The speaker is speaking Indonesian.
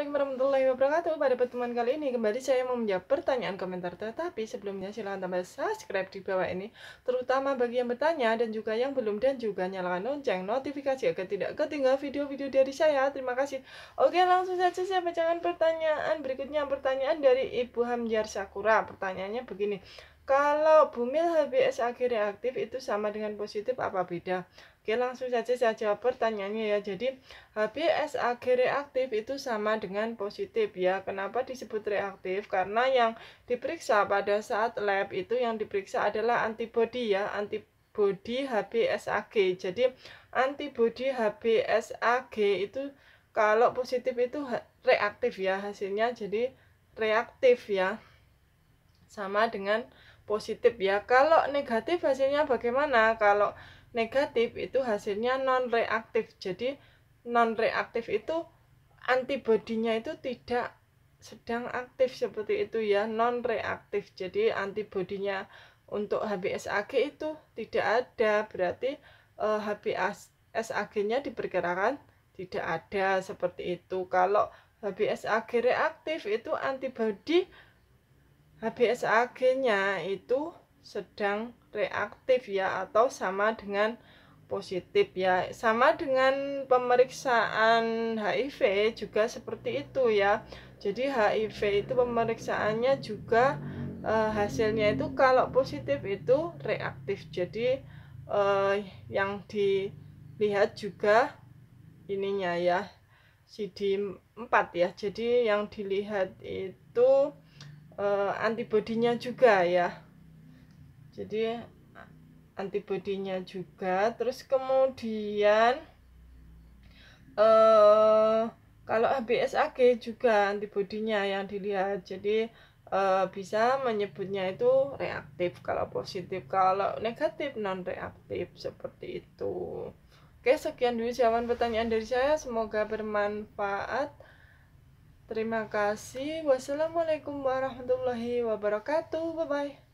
Assalamualaikum warahmatullahi wabarakatuh Pada pertemuan kali ini kembali saya mau menjawab pertanyaan komentar Tetapi sebelumnya silahkan tambah subscribe di bawah ini Terutama bagi yang bertanya dan juga yang belum Dan juga nyalakan lonceng notifikasi agar tidak ketinggal video-video dari saya Terima kasih Oke langsung saja saya bacakan pertanyaan Berikutnya pertanyaan dari Ibu Hamjar Sakura Pertanyaannya begini kalau bumil HBS HBsAg reaktif itu sama dengan positif apa beda? Oke, langsung saja saya jawab pertanyaannya ya. Jadi, HBS HBsAg reaktif itu sama dengan positif ya. Kenapa disebut reaktif? Karena yang diperiksa pada saat lab itu yang diperiksa adalah antibody ya, antibodi HBsAg. Jadi, antibodi HBsAg itu kalau positif itu reaktif ya hasilnya jadi reaktif ya sama dengan positif ya. Kalau negatif hasilnya bagaimana? Kalau negatif itu hasilnya non reaktif. Jadi non reaktif itu antibodinya itu tidak sedang aktif seperti itu ya, non reaktif. Jadi antibodinya untuk HBsAg itu tidak ada. Berarti eh, HBsAg-nya diperkirakan tidak ada seperti itu. Kalau HBsAg reaktif itu antibodi HBS Ag-nya itu sedang reaktif ya atau sama dengan positif ya. Sama dengan pemeriksaan HIV juga seperti itu ya. Jadi HIV itu pemeriksaannya juga e, hasilnya itu kalau positif itu reaktif. Jadi e, yang dilihat juga ininya ya CD 4 ya. Jadi yang dilihat itu uh, antibodinya juga ya jadi antibodinya juga terus kemudian uh, kalau HBsAg juga antibodinya yang dilihat jadi uh, bisa menyebutnya itu reaktif kalau positif kalau negatif non reaktif seperti itu oke sekian dulu jawaban pertanyaan dari saya semoga bermanfaat Terima kasih. Wassalamualaikum warahmatullahi wabarakatuh. Bye bye.